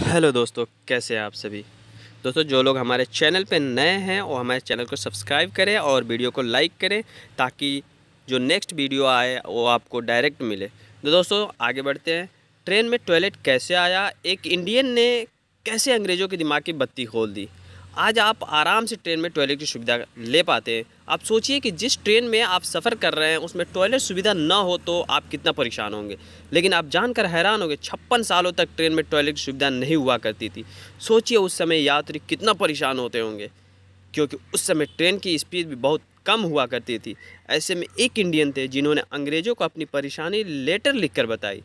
hello दोस्तों कैसे हैं आप सभी दोस्तों जो लोग हमारे चैनल पे नए हैं वो हमारे चैनल को सब्सक्राइब करें और वीडियो को लाइक करें ताकि जो नेक्स्ट वीडियो आए वो आपको डायरेक्ट मिले तो दोस्तों आगे बढ़ते हैं ट्रेन में टॉयलेट कैसे आया एक इंडियन ने कैसे अंग्रेज़ों के दिमाग की बत्ती खोल दी आज आप आराम से ट्रेन में टॉयलेट की सुविधा ले पाते हैं आप सोचिए कि जिस ट्रेन में आप सफ़र कर रहे हैं उसमें टॉयलेट सुविधा ना हो तो आप कितना परेशान होंगे लेकिन आप जानकर हैरान होंगे छप्पन सालों तक ट्रेन में टॉयलेट की सुविधा नहीं हुआ करती थी सोचिए उस समय यात्री कितना परेशान होते होंगे क्योंकि उस समय ट्रेन की स्पीड भी बहुत कम हुआ करती थी ऐसे में एक इंडियन थे जिन्होंने अंग्रेज़ों को अपनी परेशानी लेटर लिख कर बताई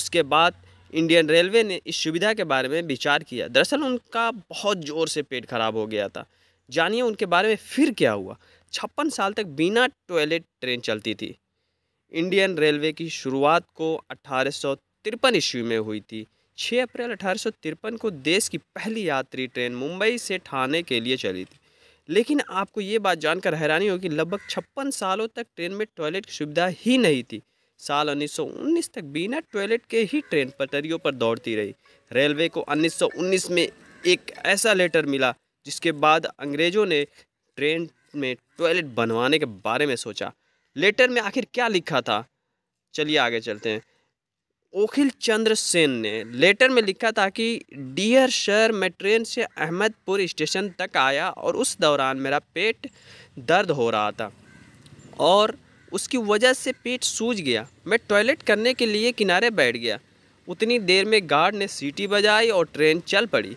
उसके बाद इंडियन रेलवे ने इस सुविधा के बारे में विचार किया दरअसल उनका बहुत ज़ोर से पेट खराब हो गया था जानिए उनके बारे में फिर क्या हुआ छप्पन साल तक बिना टॉयलेट ट्रेन चलती थी इंडियन रेलवे की शुरुआत को अठारह ईस्वी में हुई थी 6 अप्रैल अठारह को देश की पहली यात्री ट्रेन मुंबई से ठाणे के लिए चली थी लेकिन आपको ये बात जानकर हैरानी होगी लगभग छप्पन सालों तक ट्रेन में टॉयलेट की सुविधा ही नहीं थी साल उन्नीस तक बिना टॉयलेट के ही ट्रेन पटरियों पर दौड़ती रही रेलवे को 1919 में एक ऐसा लेटर मिला जिसके बाद अंग्रेज़ों ने ट्रेन में टॉयलेट बनवाने के बारे में सोचा लेटर में आखिर क्या लिखा था चलिए आगे चलते हैं ओखिल चंद्र सेन ने लेटर में लिखा था कि डियर सर मैं ट्रेन से अहमदपुर स्टेशन तक आया और उस दौरान मेरा पेट दर्द हो रहा था और उसकी वजह से पेट सूज गया मैं टॉयलेट करने के लिए किनारे बैठ गया उतनी देर में गार्ड ने सीटी बजाई और ट्रेन चल पड़ी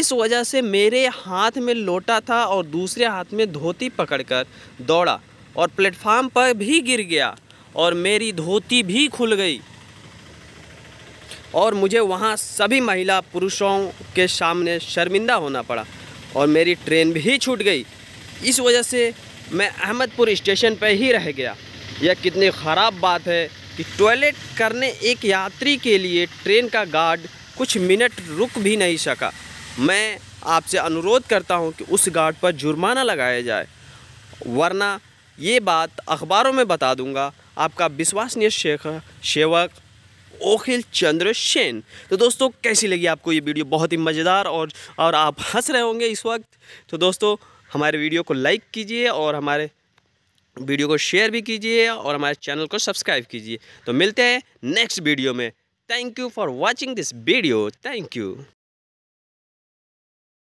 इस वजह से मेरे हाथ में लोटा था और दूसरे हाथ में धोती पकड़कर दौड़ा और प्लेटफार्म पर भी गिर गया और मेरी धोती भी खुल गई और मुझे वहाँ सभी महिला पुरुषों के सामने शर्मिंदा होना पड़ा और मेरी ट्रेन भी छूट गई इस वजह से मैं अहमदपुर स्टेशन पर ही रह गया यह कितनी ख़राब बात है कि टॉयलेट करने एक यात्री के लिए ट्रेन का गार्ड कुछ मिनट रुक भी नहीं सका मैं आपसे अनुरोध करता हूं कि उस गार्ड पर जुर्माना लगाया जाए वरना ये बात अखबारों में बता दूंगा आपका विश्वसनीय शेख सेवक ओखिल चंद्र सेन तो दोस्तों कैसी लगी आपको ये वीडियो बहुत ही मज़ेदार और और आप हंस रहे होंगे इस वक्त तो दोस्तों हमारे वीडियो को लाइक कीजिए और हमारे वीडियो को शेयर भी कीजिए और हमारे चैनल को सब्सक्राइब कीजिए तो मिलते हैं नेक्स्ट वीडियो में thank you for watching this video thank you